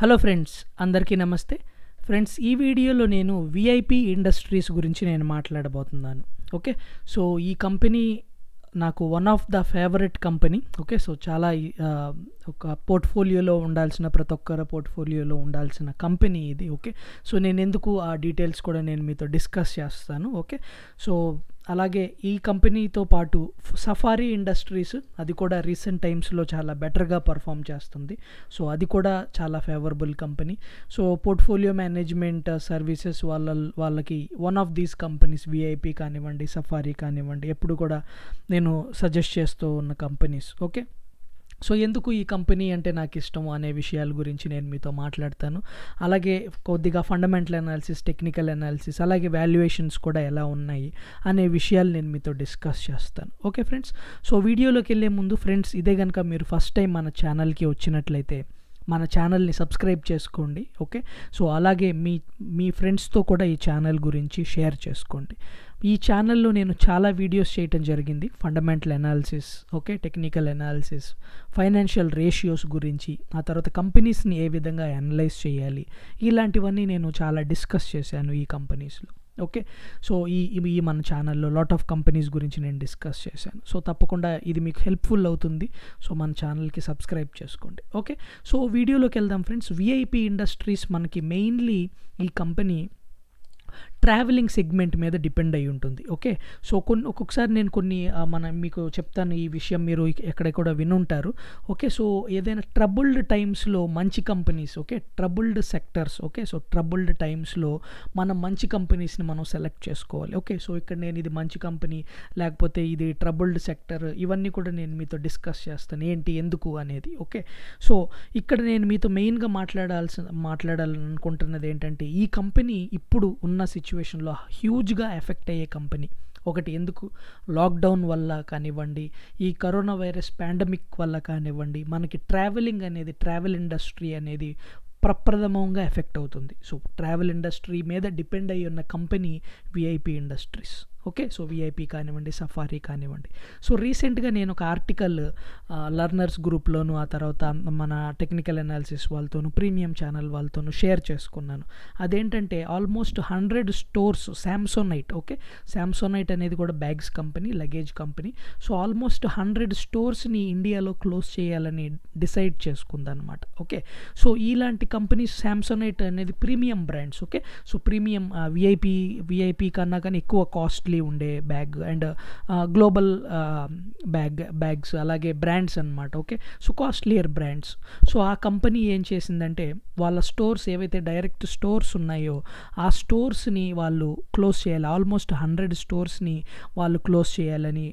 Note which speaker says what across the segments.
Speaker 1: hello friends అందరికీ నమస్తే friends ఈ వీడియోలో నేను విఐపి ఇండస్ట్రీస్ గురించి నేను మాట్లాడబోతున్నాను ఓకే సో ఈ కంపెనీ నాకు one of the favourite company okay so చాలా ఒక పోర్ట్ఫోలియోలో ఉండాల్సిన ప్రతి ఒక్కరి పోర్ట్ఫోలియోలో ఉండాల్సిన కంపెనీ ఇది ఓకే సో నేను ఎందుకు ఆ డీటెయిల్స్ కూడా నేను మీతో డిస్కస్ చేస్తాను ఓకే సో అలాగే ఈ కంపెనీతో పాటు సఫారీ ఇండస్ట్రీస్ అది కూడా రీసెంట్ టైమ్స్లో చాలా బెటర్గా పర్ఫామ్ చేస్తుంది సో అది కూడా చాలా favourable company so portfolio management services వాళ్ళ వాళ్ళకి one of these companies VIP కానివ్వండి సఫారీ కానివ్వండి ఎప్పుడు కూడా నేను సజెస్ట్ చేస్తూ ఉన్న కంపెనీస్ ఓకే సో ఎందుకు ఈ కంపెనీ అంటే నాకు ఇష్టము అనే విషయాల గురించి నేను మీతో మాట్లాడతాను అలాగే కొద్దిగా ఫండమెంటల్ అనాలిసిస్ టెక్నికల్ అనాలిసిస్ అలాగే వాల్యుయేషన్స్ కూడా ఎలా ఉన్నాయి అనే విషయాలు నేను మీతో డిస్కస్ చేస్తాను ఓకే ఫ్రెండ్స్ సో వీడియోలోకి వెళ్ళే ముందు ఫ్రెండ్స్ ఇదే కనుక మీరు ఫస్ట్ టైం మన ఛానల్కి వచ్చినట్లయితే మన ఛానల్ని సబ్స్క్రైబ్ చేసుకోండి ఓకే సో అలాగే మీ మీ ఫ్రెండ్స్తో కూడా ఈ ఛానల్ గురించి షేర్ చేసుకోండి ఈ ఛానల్లో నేను చాలా వీడియోస్ చేయటం జరిగింది fundamental analysis okay technical analysis financial ratios గురించి ఆ తర్వాత కంపెనీస్ని ఏ విధంగా అనలైజ్ చేయాలి ఇలాంటివన్నీ నేను చాలా డిస్కస్ చేశాను ఈ కంపెనీస్లో ఓకే సో ఈ ఈ మన ఛానల్లో లాట్ ఆఫ్ కంపెనీస్ గురించి నేను డిస్కస్ చేశాను సో తప్పకుండా ఇది మీకు హెల్ప్ఫుల్ అవుతుంది సో మన ఛానల్కి సబ్స్క్రైబ్ చేసుకోండి ఓకే సో వీడియోలోకి వెళ్దాం ఫ్రెండ్స్ విఐపి ఇండస్ట్రీస్ మనకి మెయిన్లీ ఈ కంపెనీ ట్రావెలింగ్ సెగ్మెంట్ మీద డిపెండ్ అయి ఉంటుంది ఓకే సో కొన్ని ఒక్కొక్కసారి నేను కొన్ని మన మీకు చెప్తాను ఈ విషయం మీరు ఎక్కడ కూడా వినుంటారు ఓకే సో ఏదైనా ట్రబుల్డ్ టైమ్స్లో మంచి companies okay troubled sectors okay so troubled టైమ్స్లో మనం మంచి కంపెనీస్ని మనం సెలెక్ట్ చేసుకోవాలి ఓకే సో ఇక్కడ నేను ఇది మంచి కంపెనీ లేకపోతే ఇది ట్రబుల్డ్ సెక్టర్ ఇవన్నీ కూడా నేను మీతో డిస్కస్ చేస్తాను ఏంటి ఎందుకు అనేది ఓకే సో ఇక్కడ నేను మీతో మెయిన్గా మాట్లాడాల్సిన మాట్లాడాలనుకుంటున్నది ఏంటంటే ఈ కంపెనీ ఇప్పుడు ఉన్న సిచ్యువేషన్ సిచ్యువేషన్లో హ్యూజ్గా ఎఫెక్ట్ అయ్యే కంపెనీ ఒకటి ఎందుకు లాక్డౌన్ వల్ల కానివ్వండి ఈ కరోనా వైరస్ పాండమిక్ వల్ల కానివ్వండి మనకి ట్రావెలింగ్ అనేది ట్రావెల్ ఇండస్ట్రీ అనేది ప్రప్రథమంగా ఎఫెక్ట్ అవుతుంది సో ట్రావెల్ ఇండస్ట్రీ మీద డిపెండ్ అయ్యి ఉన్న company VIP industries okay so VIP కానివ్వండి సఫారీ కానివ్వండి సో రీసెంట్గా నేను ఒక ఆర్టికల్ లర్నర్స్ గ్రూప్లోను ఆ తర్వాత మన టెక్నికల్ అనాలిసిస్ వాళ్ళతోను ప్రీమియం ఛానల్ వాళ్ళతోనూ షేర్ చేసుకున్నాను అదేంటంటే almost hundred stores Samsonite okay Samsonite అనేది కూడా bags company luggage company so almost hundred స్టోర్స్ని ఇండియాలో క్లోజ్ చేయాలని డిసైడ్ చేసుకుందనమాట ఓకే సో ఇలాంటి కంపెనీస్ శాంసోనైట్ అనేది premium brands okay so premium VIP VIP కన్నా కానీ ఎక్కువ కాస్ట్లీ ఫ్రెండ్లీ ఉండే bag and global bag bags అలాగే బ్రాండ్స్ అనమాట okay so costlier brands so ఆ కంపెనీ ఏం చేసిందంటే వాళ్ళ స్టోర్స్ ఏవైతే డైరెక్ట్ స్టోర్స్ ఉన్నాయో ఆ స్టోర్స్ని వాళ్ళు క్లోజ్ చేయాలి ఆల్మోస్ట్ హండ్రెడ్ స్టోర్స్ని వాళ్ళు క్లోజ్ చేయాలని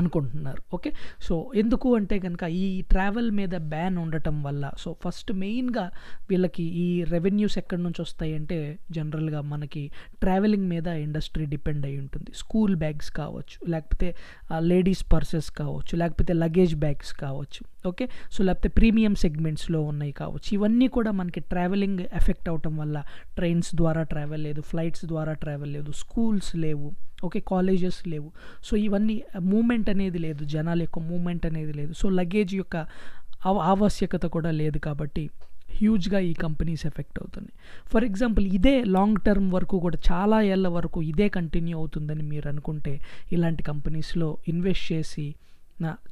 Speaker 1: అనుకుంటున్నారు ఓకే సో ఎందుకు అంటే కనుక ఈ ట్రావెల్ మీద బ్యాన్ ఉండటం వల్ల సో ఫస్ట్ మెయిన్గా వీళ్ళకి ఈ రెవెన్యూస్ ఎక్కడి నుంచి వస్తాయంటే జనరల్గా మనకి ట్రావెలింగ్ మీద ఇండస్ట్రీ డిపెండ్ అయి ఉంటుంది స్కూల్ బ్యాగ్స్ కావచ్చు లేకపోతే లేడీస్ పర్సెస్ కావచ్చు లేకపోతే లగేజ్ బ్యాగ్స్ కావచ్చు ఓకే సో లేకపోతే ప్రీమియం సెగ్మెంట్స్లో ఉన్నాయి కావచ్చు ఇవన్నీ కూడా మనకి ట్రావెలింగ్ ఎఫెక్ట్ అవటం వల్ల ట్రైన్స్ ద్వారా ట్రావెల్ లేదు ఫ్లైట్స్ ద్వారా ట్రావెల్ లేదు స్కూల్స్ లేవు ఓకే కాలేజెస్ లేవు సో ఇవన్నీ మూమెంట్ అనేది లేదు జనాల యొక్క మూమెంట్ అనేది లేదు సో లగేజ్ యొక్క ఆవశ్యకత కూడా లేదు కాబట్టి హ్యూజ్గా ఈ కంపెనీస్ ఎఫెక్ట్ అవుతుంది ఫర్ ఎగ్జాంపుల్ ఇదే లాంగ్ టర్మ్ వరకు కూడా చాలా ఏళ్ళ వరకు ఇదే కంటిన్యూ అవుతుందని మీరు అనుకుంటే ఇలాంటి కంపెనీస్లో ఇన్వెస్ట్ చేసి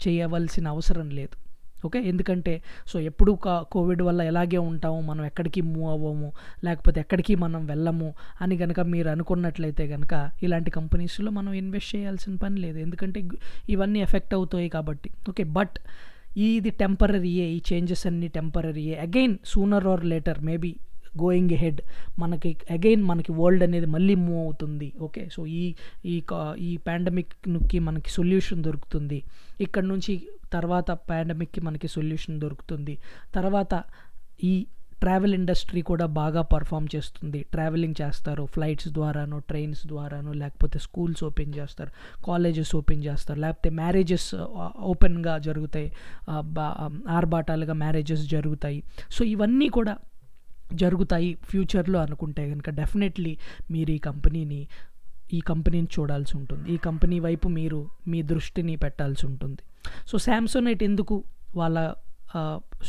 Speaker 1: చేయవలసిన అవసరం లేదు ఓకే ఎందుకంటే సో ఎప్పుడు కోవిడ్ వల్ల ఎలాగే ఉంటాము మనం ఎక్కడికి మూవ్ అవ్వము లేకపోతే ఎక్కడికి మనం వెళ్ళము అని కనుక మీరు అనుకున్నట్లయితే కనుక ఇలాంటి కంపెనీస్లో మనం ఇన్వెస్ట్ చేయాల్సిన పని లేదు ఎందుకంటే ఇవన్నీ ఎఫెక్ట్ అవుతాయి కాబట్టి ఓకే బట్ ఇది టెంపరీయే ఈ చేంజెస్ అన్నీ టెంపరీయే again sooner or later maybe going head మనకి అగైన్ మనకి వరల్డ్ అనేది మళ్ళీ మూవ్ అవుతుంది ఓకే సో ఈ ఈ ఈ పాండమిక్కి మనకి సొల్యూషన్ దొరుకుతుంది ఇక్కడ నుంచి తర్వాత పాండమిక్కి మనకి సొల్యూషన్ దొరుకుతుంది తర్వాత ఈ ట్రావెల్ ఇండస్ట్రీ కూడా బాగా పర్ఫామ్ చేస్తుంది ట్రావెలింగ్ చేస్తారు ఫ్లైట్స్ ద్వారాను ట్రైన్స్ ద్వారాను లేకపోతే స్కూల్స్ ఓపెన్ చేస్తారు కాలేజెస్ ఓపెన్ చేస్తారు లేకపోతే మ్యారేజెస్ ఓపెన్గా uh, జరుగుతాయి uh, um, ఆర్బాటాలుగా మ్యారేజెస్ జరుగుతాయి సో ఇవన్నీ కూడా జరుగుతాయి ఫ్యూచర్లో అనుకుంటే కనుక డెఫినెట్లీ మీరు ఈ కంపెనీని ఈ కంపెనీని చూడాల్సి ఉంటుంది ఈ కంపెనీ వైపు మీరు మీ దృష్టిని పెట్టాల్సి ఉంటుంది సో శాంసంగ్ ఎందుకు వాళ్ళ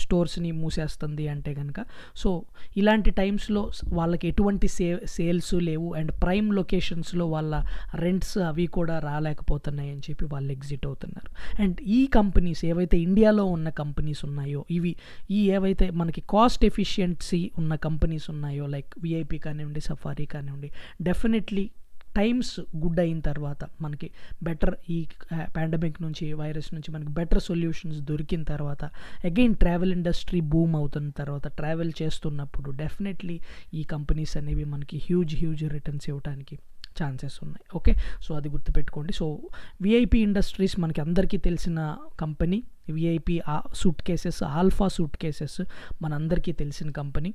Speaker 1: స్టోర్స్ని మూసేస్తుంది అంటే కనుక సో ఇలాంటి టైమ్స్లో వాళ్ళకి ఎటువంటి సే సేల్స్ లేవు అండ్ ప్రైమ్ లొకేషన్స్లో వాళ్ళ రెంట్స్ అవి కూడా రాలేకపోతున్నాయి అని చెప్పి వాళ్ళు ఎగ్జిట్ అవుతున్నారు అండ్ ఈ కంపెనీస్ ఏవైతే ఇండియాలో ఉన్న కంపెనీస్ ఉన్నాయో ఇవి ఈ ఏవైతే మనకి కాస్ట్ ఎఫిషియన్సీ ఉన్న కంపెనీస్ ఉన్నాయో లైక్ విఐపి కానివ్వండి సఫారీ కానివ్వండి డెఫినెట్లీ టైమ్స్ గుడ్ అయిన తర్వాత మనకి బెటర్ ఈ పాండమిక్ నుంచి వైరస్ నుంచి మనకి బెటర్ సొల్యూషన్స్ దొరికిన తర్వాత అగైన్ ట్రావెల్ ఇండస్ట్రీ బూమ్ అవుతున్న తర్వాత ట్రావెల్ చేస్తున్నప్పుడు డెఫినెట్లీ ఈ కంపెనీస్ అనేవి మనకి హ్యూజ్ హ్యూజ్ రిటర్న్స్ ఇవ్వడానికి ఛాన్సెస్ ఉన్నాయి ఓకే సో అది గుర్తుపెట్టుకోండి సో విఐపి ఇండస్ట్రీస్ మనకి అందరికీ తెలిసిన company VIP suitcases Alpha suitcases మనందరికీ తెలిసిన కంపెనీ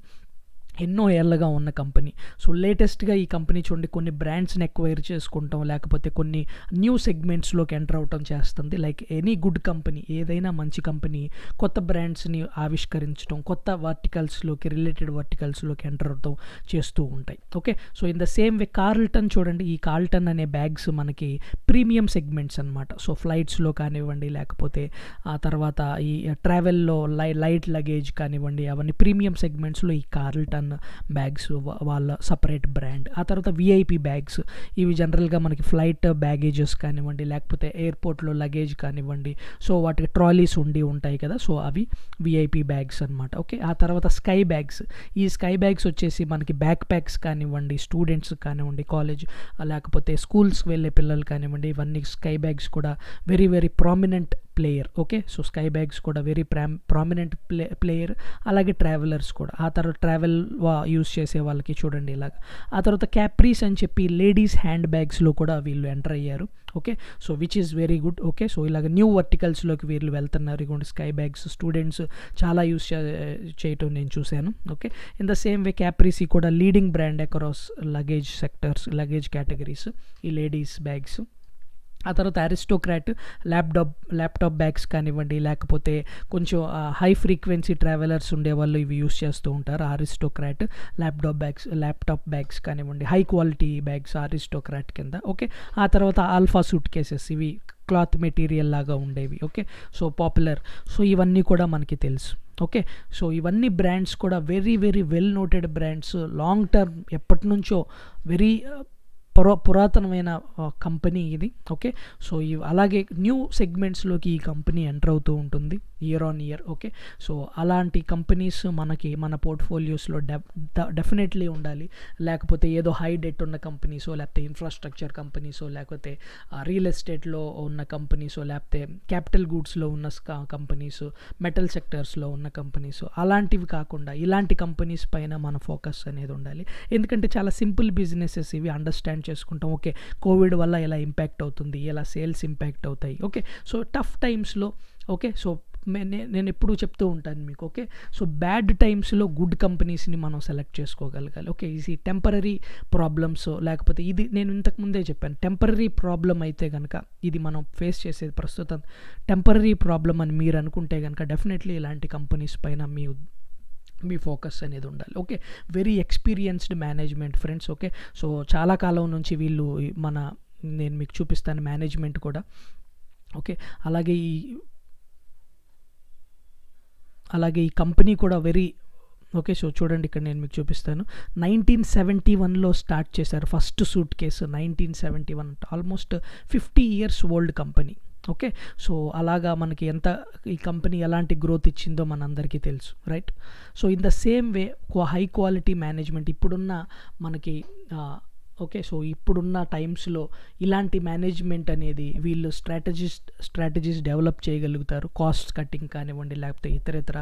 Speaker 1: ఎన్నో ఏళ్ళగా ఉన్న కంపెనీ సో లేటెస్ట్గా ఈ కంపెనీ చూడండి కొన్ని బ్రాండ్స్ని ఎక్వైర్ చేసుకుంటాం లేకపోతే కొన్ని న్యూ సెగ్మెంట్స్లోకి ఎంటర్ అవటం చేస్తుంది లైక్ ఎనీ గుడ్ కంపెనీ ఏదైనా మంచి కంపెనీ కొత్త బ్రాండ్స్ని ఆవిష్కరించడం కొత్త వర్టికల్స్లోకి రిలేటెడ్ వర్టికల్స్లోకి ఎంటర్ అవటం చేస్తూ ఉంటాయి okay so in the same way Carlton చూడండి ఈ కార్ల్టన్ అనే బ్యాగ్స్ మనకి ప్రీమియం సెగ్మెంట్స్ అనమాట సో ఫ్లైట్స్లో కానివ్వండి లేకపోతే ఆ తర్వాత ఈ ట్రావెల్లో లై లైట్ లగేజ్ కానివ్వండి అవన్నీ ప్రీమియం సెగ్మెంట్స్లో ఈ కార్ల్టన్ బ్యాగ్స్ వాళ్ళ సపరేట్ బ్రాండ్ ఆ తర్వాత విఐపి బ్యాగ్స్ ఇవి జనరల్గా మనకి ఫ్లైట్ బ్యాగేజెస్ కానివ్వండి లేకపోతే ఎయిర్పోర్ట్లో లగేజ్ కానివ్వండి సో వాటికి ట్రాలీస్ ఉండి ఉంటాయి కదా సో అవి విఐపి బ్యాగ్స్ అనమాట ఓకే ఆ తర్వాత స్కై బ్యాగ్స్ ఈ స్కై బ్యాగ్స్ వచ్చేసి మనకి బ్యాక్ ప్యాక్స్ కానివ్వండి స్టూడెంట్స్ కానివ్వండి కాలేజ్ లేకపోతే స్కూల్స్ వెళ్ళే పిల్లలు కానివ్వండి ఇవన్నీ స్కై బ్యాగ్స్ కూడా very very prominent player okay so Skybags కూడా very prom prominent play player అలాగే ట్రావెలర్స్ కూడా ఆ తర్వాత ట్రావెల్ యూస్ చేసే వాళ్ళకి చూడండి ఇలాగ ఆ తర్వాత క్యాప్రీస్ అని చెప్పి లేడీస్ హ్యాండ్ బ్యాగ్స్లో కూడా వీళ్ళు ఎంటర్ అయ్యారు okay so which is very good okay so ఇలాగ న్యూ వర్టికల్స్లోకి వీళ్ళు వెళ్తున్నారు ఇగోండి స్కై బ్యాగ్స్ స్టూడెంట్స్ చాలా యూస్ చేయటం నేను చూశాను okay in the same way Caprese కూడా leading brand across luggage sectors luggage categories ఈ లేడీస్ బ్యాగ్స్ ఆ తర్వాత అరిస్టోక్రాట్ ల్యాప్టాప్ ల్యాప్టాప్ బ్యాగ్స్ కానివ్వండి లేకపోతే కొంచెం హై ఫ్రీక్వెన్సీ ట్రావెలర్స్ ఉండేవాళ్ళు ఇవి యూస్ చేస్తూ ఉంటారు Aristocrat laptop bags laptop bags కానివ్వండి హై క్వాలిటీ బ్యాగ్స్ ఆరిస్టోక్రాట్ కింద ఓకే ఆ తర్వాత ఆల్ఫా సూట్ కేసెస్ ఇవి క్లాత్ మెటీరియల్ లాగా ఉండేవి ఓకే సో పాపులర్ సో ఇవన్నీ కూడా మనకి తెలుసు ఓకే సో ఇవన్నీ బ్రాండ్స్ కూడా very very well noted brands long term ఎప్పటి నుంచో వెరీ పురా పురాతనమైన కంపెనీ ఇది ఓకే సో ఈ అలాగే న్యూ సెగ్మెంట్స్లోకి ఈ కంపెనీ ఎంటర్ అవుతూ ఉంటుంది year on year okay so అలాంటి కంపెనీస్ మనకి మన పోర్ట్ఫోలియోస్లో డెఫినెట్లీ ఉండాలి లేకపోతే ఏదో హై డెట్ ఉన్న కంపెనీసో లేకపోతే ఇన్ఫ్రాస్ట్రక్చర్ కంపెనీసో లేకపోతే రియల్ ఎస్టేట్లో ఉన్న కంపెనీసో లేకపోతే క్యాపిటల్ గూడ్స్లో ఉన్న కంపెనీస్ మెటల్ సెక్టర్స్లో ఉన్న కంపెనీస్ అలాంటివి కాకుండా ఇలాంటి కంపెనీస్ పైన మన ఫోకస్ అనేది ఉండాలి ఎందుకంటే చాలా సింపుల్ బిజినెసెస్ ఇవి అండర్స్టాండ్ చేసుకుంటాం ఓకే కోవిడ్ వల్ల ఎలా ఇంపాక్ట్ అవుతుంది ఎలా సేల్స్ ఇంపాక్ట్ అవుతాయి ఓకే సో టఫ్ టైమ్స్లో ఓకే సో నేను ఎప్పుడూ చెప్తూ ఉంటాను మీకు ఓకే సో బ్యాడ్ టైమ్స్లో గుడ్ కంపెనీస్ని మనం సెలెక్ట్ చేసుకోగలగాలి ఓకే ఇది టెంపరీ ప్రాబ్లమ్స్ లేకపోతే ఇది నేను ఇంతకుముందే చెప్పాను టెంపరీ ప్రాబ్లం అయితే కనుక ఇది మనం ఫేస్ చేసేది ప్రస్తుతం టెంపరీ ప్రాబ్లం అని మీరు అనుకుంటే కనుక డెఫినెట్లీ ఇలాంటి కంపెనీస్ పైన మీ మీ ఫోకస్ అనేది ఉండాలి okay very experienced management friends okay so చాలా కాలం నుంచి వీళ్ళు మన నేను మీకు చూపిస్తాను మేనేజ్మెంట్ కూడా ఓకే అలాగే ఈ అలాగే ఈ కంపెనీ కూడా వెరీ ఓకే సో చూడండి ఇక్కడ నేను మీకు చూపిస్తాను నైన్టీన్ సెవెంటీ వన్లో స్టార్ట్ చేశారు first suitcase nineteen seventy one almost fifty years old company okay so అలాగా మనకి ఎంత ఈ కంపెనీ ఎలాంటి గ్రోత్ ఇచ్చిందో మనందరికీ తెలుసు right so in the same way high quality management ఇప్పుడున్న మనకి ఓకే సో ఇప్పుడున్న టైమ్స్లో ఇలాంటి మేనేజ్మెంట్ అనేది వీళ్ళు స్ట్రాటజీస్ స్ట్రాటజీస్ డెవలప్ చేయగలుగుతారు కాస్ట్ కట్టింగ్ కానివ్వండి లేకపోతే ఇతర ఇతర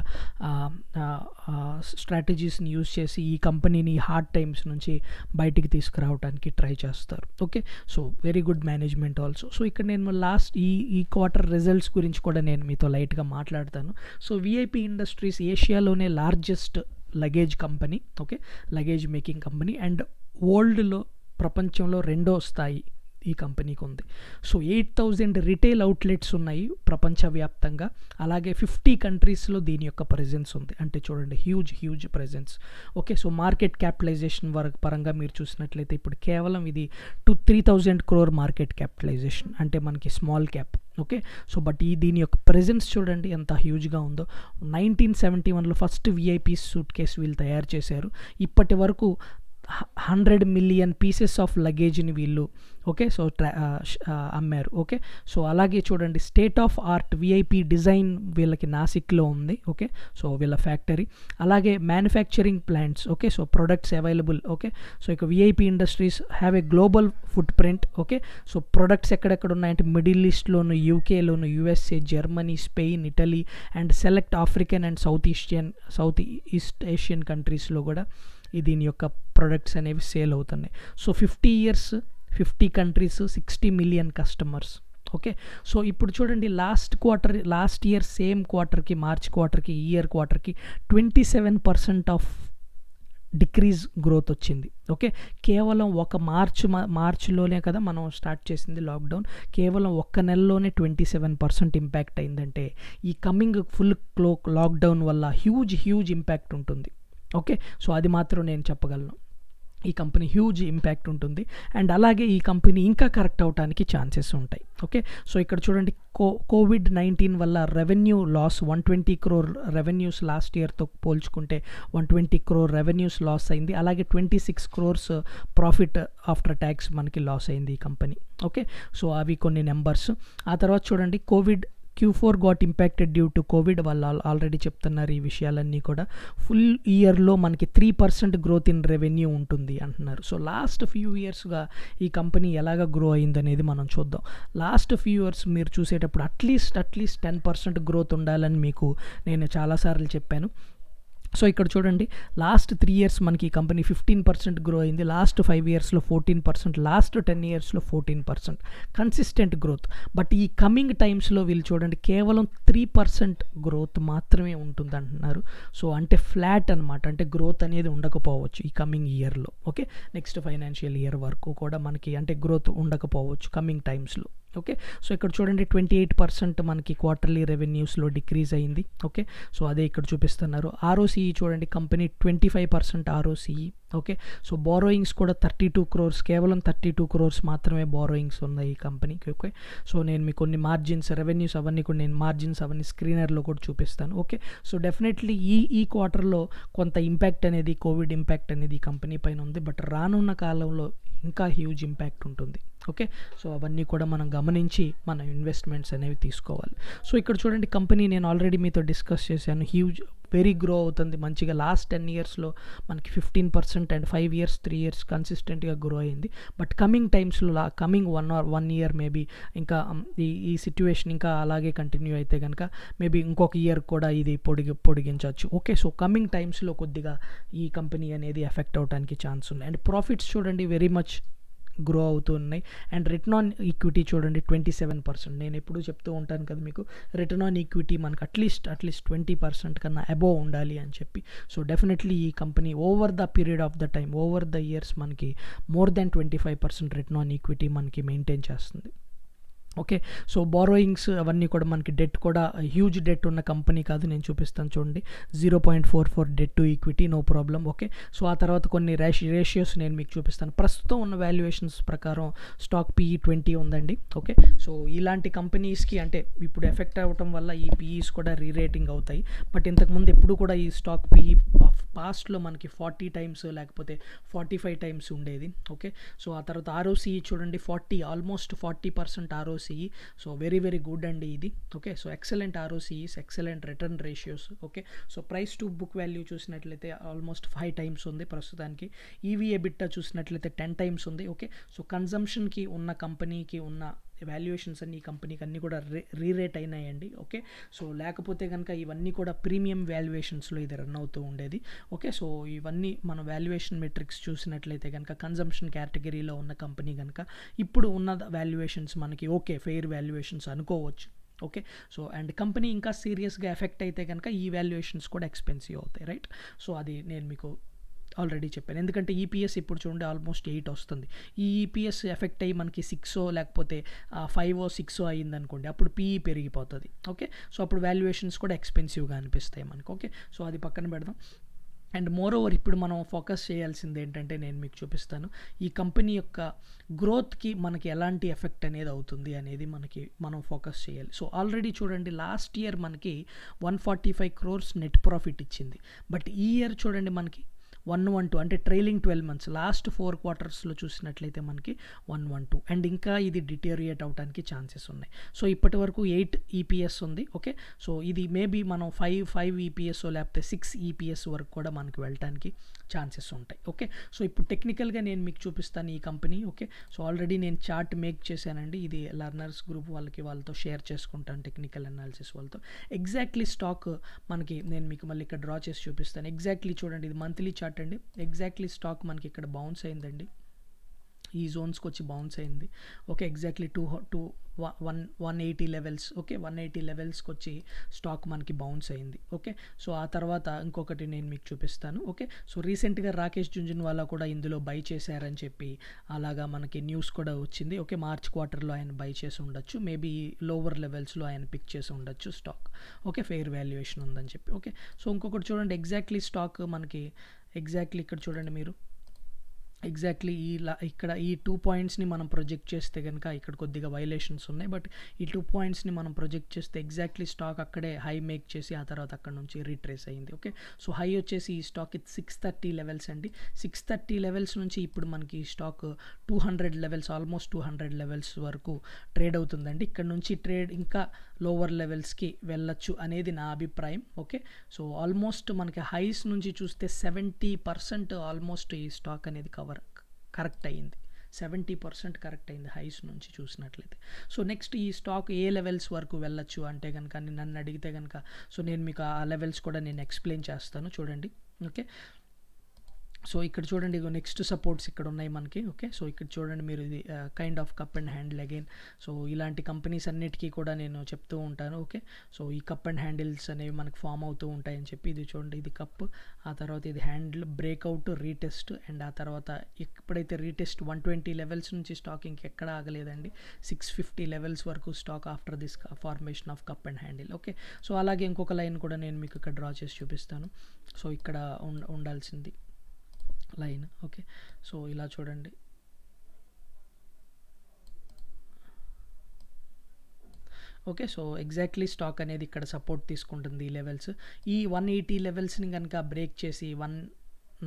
Speaker 1: స్ట్రాటజీస్ని యూజ్ చేసి ఈ కంపెనీని హార్డ్ టైమ్స్ నుంచి బయటికి తీసుకురావడానికి ట్రై చేస్తారు okay so very good management also so ఇక్కడ నేను లాస్ట్ ఈ ఈ క్వార్టర్ రిజల్ట్స్ గురించి కూడా నేను మీతో లైట్గా మాట్లాడతాను సో విఐపి ఇండస్ట్రీస్ ఏషియాలోనే largest luggage company okay luggage making company and వరల్డ్లో ప్రపంచంలో రెండో స్థాయి ఈ కంపెనీకి ఉంది so eight thousand retail outlets ఉన్నాయి ప్రపంచవ్యాప్తంగా అలాగే ఫిఫ్టీ కంట్రీస్లో దీని యొక్క ప్రెజెన్స్ ఉంది అంటే చూడండి huge huge presence okay so market capitalization వరకు పరంగా మీరు చూసినట్లయితే ఇప్పుడు కేవలం ఇది two three thousand crore market capitalization అంటే మనకి small cap okay so but ఈ దీని యొక్క ప్రెజెన్స్ చూడండి ఎంత హ్యూజ్గా ఉందో నైన్టీన్ సెవెంటీ వన్లో ఫస్ట్ విఐపీ సూట్ కేస్ వీళ్ళు తయారు చేశారు ఇప్పటి వరకు హండ్రెడ్ మిలియన్ పీసెస్ ఆఫ్ లగేజ్ని వీళ్ళు ఓకే సో ట్రా అమ్మారు ఓకే సో అలాగే చూడండి state of art VIP design వీళ్ళకి నాసిక్లో ఉంది ఓకే సో వీళ్ళ ఫ్యాక్టరీ అలాగే manufacturing plants okay so products available okay so ఇక VIP Industries have a global footprint okay so products ఎక్కడెక్కడ ఉన్నాయంటే మిడిల్ ఈస్ట్లోను యూకేలోను USA Germany Spain Italy and select African and South Eastern South East Asian కంట్రీస్లో కూడా దీని యొక్క products అనేవి సేల్ అవుతున్నాయి so fifty years fifty countries sixty million customers okay so ఇప్పుడు చూడండి last quarter last year same క్వార్టర్కి March క్వార్టర్కి year క్వార్టర్కి twenty seven percent of decrease growth వచ్చింది ఓకే కేవలం ఒక మార్చ్ మార్చిలోనే కదా మనం స్టార్ట్ చేసింది లాక్డౌన్ కేవలం ఒక్క నెలలోనే ట్వంటీ సెవెన్ పర్సెంట్ ఇంపాక్ట్ అయిందంటే ఈ కమింగ్ ఫుల్ క్లో లాక్డౌన్ వల్ల హ్యూజ్ హ్యూజ్ ఇంపాక్ట్ ఉంటుంది ఓకే సో అది మాత్రం నేను చెప్పగలను ఈ కంపెనీ హ్యూజ్ ఇంపాక్ట్ ఉంటుంది అండ్ అలాగే ఈ కంపెనీ ఇంకా కరెక్ట్ అవడానికి ఛాన్సెస్ ఉంటాయి ఓకే సో ఇక్కడ చూడండి కో కోవిడ్ నైన్టీన్ వల్ల revenue loss one twenty crore revenues last ఇయర్తో పోల్చుకుంటే one twenty crore revenues loss అయింది అలాగే twenty six crores profit after tax మనకి లాస్ అయింది ఈ కంపెనీ ఓకే సో అవి కొన్ని నెంబర్స్ ఆ తర్వాత చూడండి Covid Q four got impacted due to Covid వాళ్ళు ఆల్రెడీ చెప్తున్నారు ఈ విషయాలన్నీ కూడా ఫుల్ ఇయర్లో మనకి three percent growth in revenue ఉంటుంది అంటున్నారు సో లాస్ట్ ఫ్యూ ఇయర్స్గా ఈ కంపెనీ ఎలాగ గ్రో అయిందనేది మనం చూద్దాం లాస్ట్ ఫ్యూ ఇయర్స్ మీరు చూసేటప్పుడు at least at least ten percent growth ఉండాలని మీకు నేను చాలాసార్లు చెప్పాను సో ఇక్కడ చూడండి లాస్ట్ త్రీ ఇయర్స్ మనకి ఈ కంపెనీ ఫిఫ్టీన్ పర్సెంట్ గ్రో అయింది లాస్ట్ ఫైవ్ ఇయర్స్లో ఫోర్టీన్ పర్సెంట్ లాస్ట్ టెన్ ఇయర్స్లో fourteen percent consistent growth but ఈ కమింగ్ టైమ్స్లో వీళ్ళు చూడండి కేవలం త్రీ పర్సెంట్ గ్రోత్ మాత్రమే ఉంటుంది అంటున్నారు సో అంటే ఫ్లాట్ అనమాట అంటే గ్రోత్ అనేది ఉండకపోవచ్చు ఈ కమింగ్ ఇయర్లో ఓకే నెక్స్ట్ ఫైనాన్షియల్ ఇయర్ వరకు కూడా మనకి అంటే గ్రోత్ ఉండకపోవచ్చు కమింగ్ టైమ్స్లో ఓకే సో ఇక్కడ చూడండి ట్వంటీ ఎయిట్ పర్సెంట్ మనకి క్వార్టర్లీ రెవెన్యూస్లో డిక్రీజ్ అయింది ఓకే సో అదే ఇక్కడ చూపిస్తున్నారు ఆర్ఓసీఈ చూడండి company twenty five percent ROCE okay so borrowings కూడా థర్టీ టూ క్రోర్స్ కేవలం థర్టీ టూ క్రోర్స్ మాత్రమే బారోయింగ్స్ ఉన్నాయి ఈ కంపెనీకి ఓకే సో నేను మీ కొన్ని మార్జిన్స్ రెవెన్యూస్ అవన్నీ కూడా నేను మార్జిన్స్ అవన్నీ స్క్రీనర్లో కూడా చూపిస్తాను ఓకే సో డెఫినెట్లీ ఈ ఈ క్వార్టర్లో కొంత ఇంపాక్ట్ అనేది కోవిడ్ ఇంపాక్ట్ అనేది ఈ కంపెనీ పైన ఉంది బట్ రానున్న కాలంలో ఇంకా హ్యూజ్ ఇంపాక్ట్ ఉంటుంది ఓకే సో అవన్నీ కూడా మనం గమనించి మన ఇన్వెస్ట్మెంట్స్ అనేవి తీసుకోవాలి సో ఇక్కడ చూడండి కంపెనీ నేను ఆల్రెడీ మీతో డిస్కస్ చేశాను హ్యూజ్ వెరీ గ్రో అవుతుంది మంచిగా లాస్ట్ టెన్ ఇయర్స్లో మనకి fifteen percent and five years three years కన్సిస్టెంట్గా గ్రో అయింది బట్ కమింగ్ టైమ్స్లో లా coming one or one year maybe ఇంకా ఈ ఈ సిట్యువేషన్ ఇంకా అలాగే కంటిన్యూ అయితే కనుక మేబీ ఇంకొక ఇయర్ కూడా ఇది పొడిగి పొడిగించవచ్చు ఓకే సో కమింగ్ టైమ్స్లో కొద్దిగా ఈ కంపెనీ అనేది ఎఫెక్ట్ అవడానికి ఛాన్స్ ఉంది అండ్ ప్రాఫిట్స్ చూడండి వెరీ మచ్ గ్రో అవుతూ ఉన్నాయి అండ్ రిటర్న్ ఆన్ ఈక్విటీ చూడండి ట్వంటీ సెవెన్ పర్సెంట్ నేను ఎప్పుడూ చెప్తూ ఉంటాను కదా మీకు రిటర్న్ ఆన్ ఈక్విటీ మనకు అట్లీస్ట్ అట్లీస్ట్ ట్వంటీ పర్సెంట్ కన్నా అబోవ్ ఉండాలి అని చెప్పి సో డెఫినెట్లీ ఈ company over the period of the time over the years మనకి more than twenty five percent return on equity మనకి మెయింటైన్ చేస్తుంది ఓకే సో బారోయింగ్స్ అవన్నీ కూడా మనకి డెట్ కూడా హ్యూజ్ డెట్ ఉన్న కంపెనీ కాదు నేను చూపిస్తాను చూడండి zero point four four debt to equity no problem okay so ఆ తర్వాత కొన్ని రేషి రేషియోస్ నేను మీకు చూపిస్తాను ప్రస్తుతం ఉన్న వాల్యుయేషన్స్ ప్రకారం స్టాక్ పిఈ ట్వంటీ ఉందండి ఓకే సో ఇలాంటి కంపెనీస్కి అంటే ఇప్పుడు ఎఫెక్ట్ అవ్వటం వల్ల ఈ పిఈస్ కూడా రీరేటింగ్ అవుతాయి బట్ ఇంతకుముందు ఎప్పుడు కూడా ఈ స్టాక్ పిఈ పాస్ట్లో మనకి ఫార్టీ టైమ్స్ లేకపోతే ఫార్టీ ఫైవ్ టైమ్స్ ఉండేది ఓకే సో ఆ తర్వాత ఆర్ఓసీ e చూడండి forty almost forty percent RO ROCE so very very good అండి ఇది okay so excellent ROCEs excellent return ratios okay so price to book value చూసినట్లయితే almost five times ఉంది ప్రస్తుతానికి EVA e బిట్ట చూసినట్లయితే టెన్ టైమ్స్ ఉంది okay so కన్జంప్షన్కి ఉన్న కంపెనీకి ఉన్న వాల్యుయేషన్స్ అన్ని ఈ కంపెనీకి అన్నీ కూడా రీ రీరేట్ అయినాయండి ఓకే సో లేకపోతే కనుక ఇవన్నీ కూడా ప్రీమియం వాల్యుయేషన్స్లో ఇది రన్ అవుతూ ఉండేది ఓకే సో ఇవన్నీ మన వాల్యుయేషన్ మెట్రిక్స్ చూసినట్లయితే కనుక కన్జంప్షన్ కేటగిరీలో ఉన్న కంపెనీ కనుక ఇప్పుడు ఉన్న వాల్యుయేషన్స్ మనకి ఓకే ఫెయిర్ వాల్యుయేషన్స్ అనుకోవచ్చు ఓకే సో అండ్ కంపెనీ ఇంకా సీరియస్గా ఎఫెక్ట్ అయితే కనుక ఈ వాల్యుయేషన్స్ కూడా ఎక్స్పెన్సివ్ అవుతాయి రైట్ సో అది నేను మీకు ఆల్రెడీ చెప్పాను ఎందుకంటే ఈపీఎస్ e ఇప్పుడు చూడండి ఆల్మోస్ట్ ఎయిట్ వస్తుంది ఈ ఈపీఎస్ e ఎఫెక్ట్ అయ్యి మనకి సిక్సో లేకపోతే ఫైవ్ సిక్సో అయ్యింది అనుకోండి అప్పుడు పీఈ e పెరిగిపోతుంది ఓకే సో అప్పుడు వాల్యుయేషన్స్ కూడా ఎక్స్పెన్సివ్గా అనిపిస్తాయి మనకు ఓకే సో అది పక్కన పెడదాం అండ్ మోర్ ఓవర్ ఇప్పుడు మనం ఫోకస్ చేయాల్సింది ఏంటంటే నేను మీకు చూపిస్తాను ఈ కంపెనీ యొక్క గ్రోత్కి మనకి ఎలాంటి ఎఫెక్ట్ అనేది అవుతుంది అనేది మనకి మనం ఫోకస్ చేయాలి సో ఆల్రెడీ చూడండి లాస్ట్ ఇయర్ మనకి one forty five crores net profit ఇచ్చింది బట్ ఈ ఇయర్ చూడండి మనకి వన్ వన్ టూ అంటే trailing twelve months last four క్వార్టర్స్లో చూసినట్లయితే మనకి వన్ వన్ టూ అండ్ ఇంకా ఇది డిటేరియేట్ అవడానికి ఛాన్సెస్ ఉన్నాయి సో ఇప్పటి వరకు ఎయిట్ ఈపీఎస్ e ఉంది ఓకే సో ఇది మేబీ మనం ఫైవ్ ఫైవ్ ఈపీఎస్ e లేకపోతే సిక్స్ ఈపీఎస్ e వరకు కూడా మనకి వెళ్ళటానికి ఛాన్సెస్ ఉంటాయి ఓకే సో ఇప్పుడు టెక్నికల్గా నేను మీకు చూపిస్తాను ఈ కంపెనీ ఓకే సో ఆల్రెడీ నేను చార్ట్ మేక్ చేశానండి ఇది లర్నర్స్ గ్రూప్ వాళ్ళకి వాళ్ళతో షేర్ చేసుకుంటాను టెక్నికల్ అనాలిసిస్ వాళ్ళతో ఎగ్జాక్ట్లీ స్టాక్ మనకి నేను మీకు మళ్ళీ ఇక్కడ డ్రా చేసి చూపిస్తాను ఎగ్జాక్ట్లీ చూడండి ఇది మంత్లీ చార్ట్ అనమాట అండి ఎగ్జాక్ట్లీ స్టాక్ మనకి ఇక్కడ బౌన్స్ అయిందండి ఈ జోన్స్కి వచ్చి బౌన్స్ అయింది okay exactly two two one one eighty levels okay one eighty లెవెల్స్కి వచ్చి స్టాక్ మనకి బౌన్స్ అయింది ఓకే సో ఆ తర్వాత ఇంకొకటి నేను మీకు చూపిస్తాను ఓకే సో రీసెంట్గా రాకేష్ జుంజున్ వాళ్ళ కూడా ఇందులో బై చేశారని చెప్పి అలాగా మనకి న్యూస్ కూడా వచ్చింది ఓకే మార్చ్ క్వార్టర్లో ఆయన బై చేసి ఉండొచ్చు మేబీ లోవర్ లెవెల్స్లో ఆయన పిక్ చేసి ఉండొచ్చు స్టాక్ ఓకే ఫెయిర్ వాల్యుయేషన్ ఉందని చెప్పి ఓకే సో ఇంకొకటి చూడండి ఎగ్జాక్ట్లీ స్టాక్ మనకి ఎగ్జాక్ట్లీ ఇక్కడ చూడండి మీరు ఎగ్జాక్ట్లీ ఈ ఇక్కడ ఈ టూ పాయింట్స్ని మనం ప్రొజెక్ట్ చేస్తే కనుక ఇక్కడ కొద్దిగా వైలేషన్స్ ఉన్నాయి బట్ ఈ టూ పాయింట్స్ని మనం ప్రొజెక్ట్ చేస్తే ఎగ్జాక్ట్లీ స్టాక్ అక్కడే హై మేక్ చేసి ఆ తర్వాత అక్కడ నుంచి రీట్రేస్ అయింది ఓకే సో హై వచ్చేసి ఈ స్టాక్ ఇది సిక్స్ థర్టీ లెవెల్స్ అండి సిక్స్ థర్టీ లెవెల్స్ నుంచి ఇప్పుడు మనకి ఈ stock two hundred levels almost two hundred levels వరకు ట్రేడ్ అవుతుందండి ఇక్కడ నుంచి ట్రేడ్ ఇంకా లోవర్ లెవెల్స్కి వెళ్ళచ్చు అనేది నా అభిప్రాయం ఓకే సో ఆల్మోస్ట్ మనకి హైస్ నుంచి చూస్తే సెవెంటీ పర్సెంట్ ఆల్మోస్ట్ ఈ స్టాక్ అనేది కవర్ కరెక్ట్ అయ్యింది సెవెంటీ పర్సెంట్ కరెక్ట్ అయింది హైస్ నుంచి చూసినట్లయితే సో నెక్స్ట్ ఈ స్టాక్ ఏ లెవెల్స్ వరకు వెళ్ళొచ్చు అంటే కనుక నన్ను అడిగితే కనుక సో నేను మీకు ఆ లెవెల్స్ కూడా నేను ఎక్స్ప్లెయిన్ చేస్తాను చూడండి ఓకే సో ఇక్కడ చూడండి ఇగో నెక్స్ట్ సపోర్ట్స్ ఇక్కడ ఉన్నాయి మనకి ఓకే సో ఇక్కడ చూడండి మీరు ఇది kind of cup and handle again so ఇలాంటి కంపెనీస్ అన్నిటికీ కూడా నేను చెప్తూ ఉంటాను ఓకే సో ఈ కప్ అండ్ హ్యాండిల్స్ అనేవి మనకు ఫామ్ అవుతూ ఉంటాయని చెప్పి ఇది చూడండి ఇది కప్ ఆ తర్వాత ఇది హ్యాండిల్ బ్రేక్అవుట్ రీటెస్ట్ అండ్ ఆ తర్వాత ఎప్పుడైతే రీటెస్ట్ వన్ ట్వంటీ లెవెల్స్ నుంచి స్టాక్ ఇంకెక్కడ ఆగలేదండి సిక్స్ ఫిఫ్టీ లెవెల్స్ వరకు stock after this formation of cup and handle okay so అలాగే ఇంకొక లైన్ కూడా నేను మీకు ఇక్కడ డ్రా చేసి చూపిస్తాను సో ఇక్కడ ఉండాల్సింది లైన్ ఓకే సో ఇలా చూడండి ఓకే సో ఎగ్జాక్ట్లీ స్టాక్ అనేది ఇక్కడ సపోర్ట్ తీసుకుంటుంది ఈ లెవెల్స్ ఈ వన్ ఎయిటీ లెవెల్స్ని కనుక బ్రేక్ చేసి వన్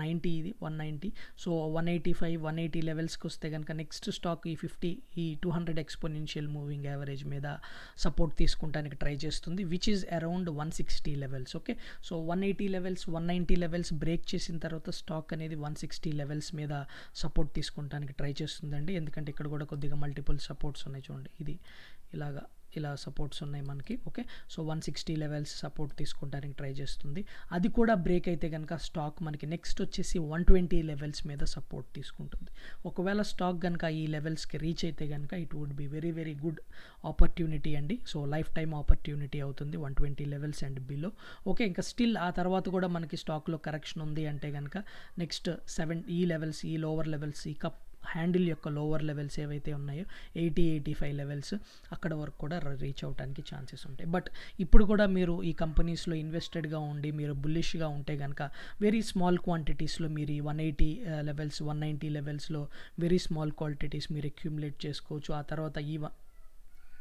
Speaker 1: నైంటీ ఇది one ninety so one eighty five one eighty లెవెల్స్కి వస్తే కనుక నెక్స్ట్ స్టాక్ ఈ ఫిఫ్టీ ఈ two hundred exponential moving average మీద సపోర్ట్ తీసుకుంటానికి ట్రై చేస్తుంది which is around one sixty levels okay so one eighty levels one ninety levels break చేసిన తర్వాత స్టాక్ అనేది వన్ సిక్స్టీ లెవెల్స్ మీద సపోర్ట్ తీసుకుంటానికి ట్రై చేస్తుందండి ఎందుకంటే ఇక్కడ కూడా కొద్దిగా మల్టిపుల్ సపోర్ట్స్ ఉన్నాయి చూడండి ఇది ఇలాగా ఇలా సపోర్ట్స్ ఉన్నాయి మనకి okay so one sixty levels support తీసుకోవడానికి ట్రై చేస్తుంది అది కూడా బ్రేక్ అయితే కనుక స్టాక్ మనకి నెక్స్ట్ వచ్చేసి వన్ ట్వంటీ లెవెల్స్ మీద సపోర్ట్ తీసుకుంటుంది ఒకవేళ స్టాక్ కనుక ఈ లెవెల్స్కి రీచ్ అయితే కనుక it would be very very good opportunity అండి సో లైఫ్ టైం ఆపర్చునిటీ అవుతుంది one twenty levels and below okay ఇంకా స్టిల్ ఆ తర్వాత కూడా మనకి స్టాక్లో కరెక్షన్ ఉంది అంటే కనుక నెక్స్ట్ సెవెన్ ఈ లెవెల్స్ ఈ లోవర్ లెవెల్స్ ఈ కప్ హ్యాండిల్ యొక్క లోవర్ లెవెల్స్ ఏవైతే ఉన్నాయో ఎయిటీ ఎయిటీ ఫైవ్ లెవెల్స్ అక్కడ వరకు కూడా రీచ్ అవడానికి ఛాన్సెస్ ఉంటాయి బట్ ఇప్పుడు కూడా మీరు ఈ కంపెనీస్లో ఇన్వెస్టెడ్గా ఉండి మీరు బుల్లిష్గా ఉంటే కనుక వెరీ స్మాల్ క్వాంటిటీస్లో మీరు ఈ one eighty levels one ninety లెవెల్స్లో వెరీ స్మాల్ క్వాంటిటీస్ మీరు అక్యూములేట్ చేసుకోవచ్చు ఆ తర్వాత ఈ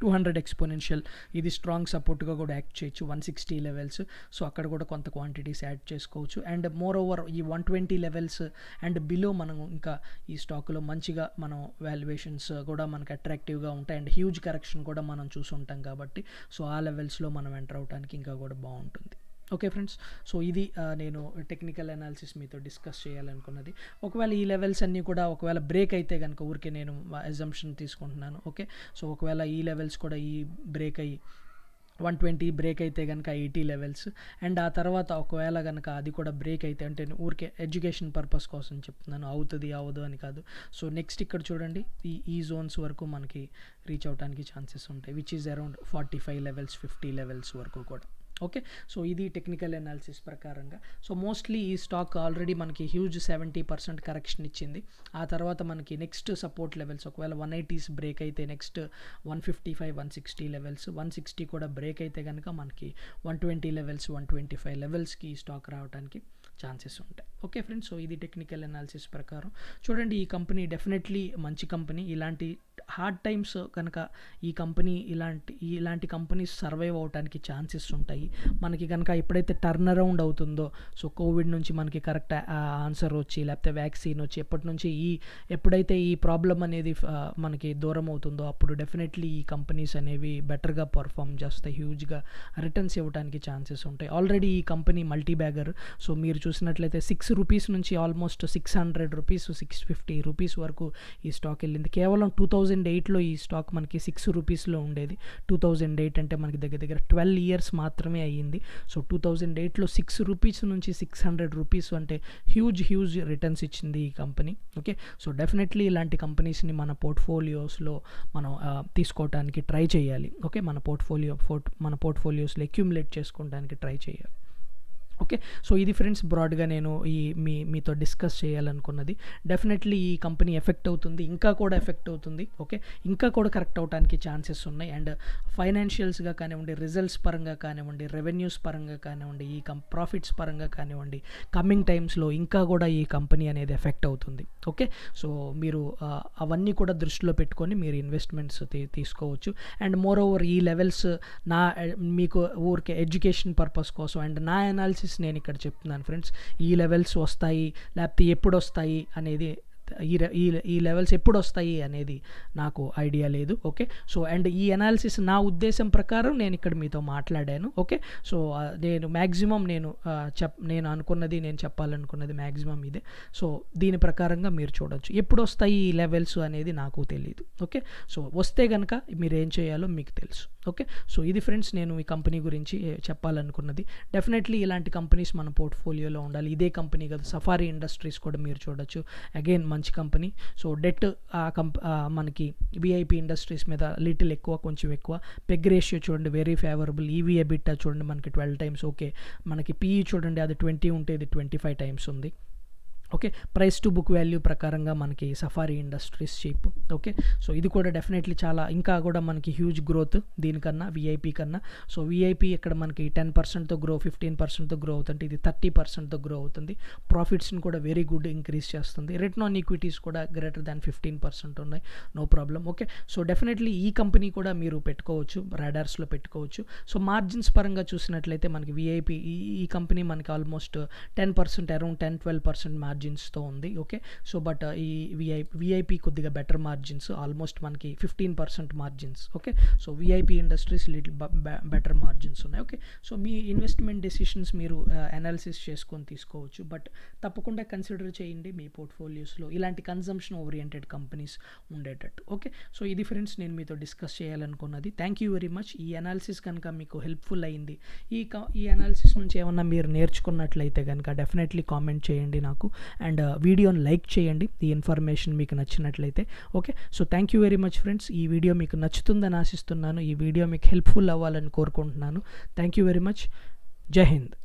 Speaker 1: టూ హండ్రెడ్ ఎక్స్పోనెన్షియల్ ఇది స్ట్రాంగ్ సపోర్ట్గా కూడా యాక్ట్ చేయొచ్చు వన్ సిక్స్టీ లెవెల్స్ సో అక్కడ కూడా కొంత క్వాంటిటీస్ యాడ్ చేసుకోవచ్చు అండ్ మోర్ ఓవర్ ఈ one twenty levels and below మనం ఇంకా ఈ స్టాక్లో మంచిగా మనం వాల్యుయేషన్స్ కూడా మనకు అట్రాక్టివ్గా ఉంటాయి అండ్ హ్యూజ్ కరెక్షన్ కూడా మనం చూసుంటాం కాబట్టి సో ఆ లెవెల్స్లో మనం ఎంటర్ అవడానికి ఇంకా కూడా బాగుంటుంది ఓకే ఫ్రెండ్స్ సో ఇది నేను టెక్నికల్ అనాలిసిస్ మీతో డిస్కస్ చేయాలనుకున్నది ఒకవేళ ఈ లెవెల్స్ అన్నీ కూడా ఒకవేళ బ్రేక్ అయితే కనుక ఊరికే నేను ఎగ్జంప్షన్ తీసుకుంటున్నాను ఓకే సో ఒకవేళ ఈ లెవెల్స్ కూడా ఈ బ్రేక్ అయ్యి వన్ ట్వంటీ బ్రేక్ అయితే కనుక ఎయిటీ లెవెల్స్ అండ్ ఆ తర్వాత ఒకవేళ కనుక అది కూడా బ్రేక్ అయితే అంటే ఊరికే ఎడ్యుకేషన్ పర్పస్ కోసం చెప్తున్నాను అవుతుంది అవ్వదు అని కాదు సో నెక్స్ట్ ఇక్కడ చూడండి ఈ ఈ జోన్స్ వరకు మనకి రీచ్ అవడానికి ఛాన్సెస్ ఉంటాయి which is around forty five levels fifty levels వరకు కూడా ఓకే సో ఇది టెక్నికల్ అనాలిసిస్ ప్రకారంగా సో మోస్ట్లీ ఈ స్టాక్ ఆల్రెడీ మనకి హ్యూజ్ సెవెంటీ పర్సెంట్ కరెక్షన్ ఇచ్చింది ఆ తర్వాత మనకి నెక్స్ట్ సపోర్ట్ లెవెల్స్ ఒకవేళ వన్ ఎయిటీస్ బ్రేక్ అయితే next one fifty five one sixty levels one sixty కూడా బ్రేక్ అయితే కనుక మనకి one twenty levels one twenty five లెవెల్స్కి ఈ స్టాక్ రావడానికి ఛాన్సెస్ ఉంటాయి ఓకే ఫ్రెండ్స్ సో ఇది టెక్నికల్ అనాలిసిస్ ప్రకారం చూడండి ఈ కంపెనీ డెఫినెట్లీ మంచి కంపెనీ ఇలాంటి హార్డ్ టైమ్స్ కనుక ఈ కంపెనీ ఇలాంటి ఇలాంటి కంపెనీస్ సర్వైవ్ అవడానికి ఛాన్సెస్ ఉంటాయి మనకి కనుక ఎప్పుడైతే టర్న్ అరౌండ్ అవుతుందో సో కోవిడ్ నుంచి మనకి కరెక్ట్ ఆన్సర్ వచ్చి లేకపోతే వ్యాక్సిన్ వచ్చి ఎప్పటి నుంచి ఈ ఎప్పుడైతే ఈ ప్రాబ్లం అనేది మనకి దూరం అవుతుందో అప్పుడు డెఫినెట్లీ ఈ కంపెనీస్ అనేవి బెటర్గా పర్ఫామ్ చేస్తాయి హ్యూజ్గా రిటర్న్స్ ఇవ్వడానికి ఛాన్సెస్ ఉంటాయి ఆల్రెడీ ఈ కంపెనీ మల్టీ బ్యాగర్ సో మీరు చూసినట్లయితే సిక్స్ సిక్స్ రూపీస్ నుంచి almost six hundred rupees six fifty rupees వరకు ఈ స్టాక్ వెళ్ళింది కేవలం టూ థౌజండ్ ఎయిట్లో ఈ స్టాక్ మనకి సిక్స్ రూపీస్లో ఉండేది టూ థౌజండ్ ఎయిట్ అంటే మనకి దగ్గర దగ్గర ట్వెల్వ్ ఇయర్స్ మాత్రమే అయ్యింది సో టూ థౌజండ్ ఎయిట్లో సిక్స్ రూపీస్ నుంచి సిక్స్ హండ్రెడ్ రూపీస్ అంటే హ్యూజ్ హ్యూజ్ రిటర్న్స్ ఇచ్చింది ఈ కంపెనీ ఓకే సో డెఫినెట్లీ ఇలాంటి కంపెనీస్ని మన పోర్ట్ఫోలియోస్లో మనం తీసుకోవడానికి ట్రై చేయాలి ఓకే మన పోర్ట్ఫోలియో మన పోర్ట్ఫోలియోస్లో అక్యుములేట్ చేసుకోవడానికి ట్రై చేయాలి ఓకే సో ఇది ఫ్రెండ్స్ బ్రాడ్గా నేను ఈ మీ మీతో డిస్కస్ చేయాలనుకున్నది డెఫినెట్లీ ఈ కంపెనీ ఎఫెక్ట్ అవుతుంది ఇంకా కూడా ఎఫెక్ట్ అవుతుంది ఓకే ఇంకా కూడా కరెక్ట్ అవడానికి ఛాన్సెస్ ఉన్నాయి అండ్ ఫైనాన్షియల్స్గా కానివ్వండి రిజల్ట్స్ పరంగా కానివ్వండి రెవెన్యూస్ పరంగా కానివ్వండి ఈ కం ప్రాఫిట్స్ పరంగా కానివ్వండి కమింగ్ టైమ్స్లో ఇంకా కూడా ఈ కంపెనీ అనేది ఎఫెక్ట్ అవుతుంది ఓకే సో మీరు అవన్నీ కూడా దృష్టిలో పెట్టుకొని మీరు ఇన్వెస్ట్మెంట్స్ తీసుకోవచ్చు అండ్ మోర్ ఓవర్ ఈ లెవెల్స్ నా మీకు ఊరికే ఎడ్యుకేషన్ పర్పస్ కోసం అండ్ నా అనాలిసిస్ నేను ఇక్కడ చెప్తున్నాను ఫ్రెండ్స్ ఈ లెవెల్స్ వస్తాయి లేకపోతే ఎప్పుడు వస్తాయి అనేది ఈ ఈ ఈ లెవెల్స్ ఎప్పుడు వస్తాయి అనేది నాకు ఐడియా లేదు ఓకే సో అండ్ ఈ అనాలిసిస్ నా ఉద్దేశం ప్రకారం నేను ఇక్కడ మీతో మాట్లాడాను ఓకే సో నేను మ్యాక్సిమం నేను చెప్ నేను అనుకున్నది నేను చెప్పాలనుకున్నది మ్యాక్సిమం ఇదే సో దీని ప్రకారంగా మీరు చూడొచ్చు ఎప్పుడు వస్తాయి ఈ లెవెల్స్ అనేది నాకు తెలియదు ఓకే సో వస్తే కనుక మీరు ఏం చేయాలో మీకు తెలుసు ఓకే సో ఇది ఫ్రెండ్స్ నేను ఈ కంపెనీ గురించి చెప్పాలనుకున్నది డెఫినెట్లీ ఇలాంటి కంపెనీస్ మన పోర్ట్ఫోలియోలో ఉండాలి ఇదే కంపెనీ కదా సఫారీ ఇండస్ట్రీస్ కూడా మీరు చూడొచ్చు అగైన్ మంచి కంపెనీ సో డెట్ ఆ కంప్ మనకి విఐపి ఇండస్ట్రీస్ మీద లిటిల్ ఎక్కువ కొంచెం ఎక్కువ పెగ్ రేషియో చూడండి వెరీ ఫేవరబుల్ ఈవీఏ e బిట్టా చూడండి మనకి ట్వెల్వ్ టైమ్స్ ఓకే మనకి పీఈ e చూడండి అది ట్వంటీ ఉంటే ఇది ట్వంటీ ఫైవ్ టైమ్స్ ఉంది okay price to book value ప్రకారంగా మనకి Safari Industries cheap okay so ఇది కూడా డెఫినెట్లీ చాలా ఇంకా కూడా మనకి హ్యూజ్ గ్రోత్ దీనికన్నా విఐపీ కన్నా సో విఐపీ ఇక్కడ మనకి టెన్ పర్సెంట్తో గ్రో ఫిఫ్టీన్ పర్సెంట్తో గ్రో అవుతుంది ఇది థర్టీ పర్సెంట్తో గ్రో అవుతుంది ప్రాఫిట్స్ని కూడా వెరీ గుడ్ ఇంక్రీజ్ చేస్తుంది రిటర్న్ ఆన్ ఈక్విటీస్ కూడా గ్రేటర్ దాన్ ఫిఫ్టీన్ పర్సెంట్ ఉన్నాయి no problem okay so definitely ఈ కంపెనీ కూడా మీరు పెట్టుకోవచ్చు రాడార్స్లో పెట్టుకోవచ్చు సో మార్జిన్స్ పరంగా చూసినట్లయితే మనకి విఐపీ ఈ కంపెనీ మనకి almost ten percent around ten twelve percent margin మార్జిన్స్తో ఉంది ఓకే సో బట్ ఈ విఐ విఐపి కొద్దిగా బెటర్ మార్జిన్స్ ఆల్మోస్ట్ మనకి fifteen percent margins okay so VIP industries little better margins ఉన్నాయి ఓకే సో మీ ఇన్వెస్ట్మెంట్ డెసిషన్స్ మీరు analysis uh, చేసుకొని తీసుకోవచ్చు బట్ తప్పకుండా కన్సిడర్ చేయండి మీ పోర్ట్ఫోలియోస్లో ఇలాంటి కన్జంప్షన్ ఓరియంటెడ్ కంపెనీస్ ఉండేటట్టు ఓకే సో ఇది ఫ్రెండ్స్ నేను మీతో డిస్కస్ చేయాలనుకున్నది థ్యాంక్ యూ వెరీ మచ్ ఈ అనాలిసిస్ కనుక మీకు హెల్ప్ఫుల్ అయింది ఈ ఈ అనాలిసిస్ నుంచి ఏమన్నా మీరు నేర్చుకున్నట్లయితే కనుక డెఫినెట్లీ కామెంట్ చేయండి నాకు అండ్ వీడియోని లైక్ చేయండి ఈ ఇన్ఫర్మేషన్ మీకు నచ్చినట్లయితే okay so thank you very much friends ఈ వీడియో మీకు నచ్చుతుందని ఆశిస్తున్నాను ఈ వీడియో మీకు హెల్ప్ఫుల్ అవ్వాలని కోరుకుంటున్నాను థ్యాంక్ యూ వెరీ మచ్ జై హింద్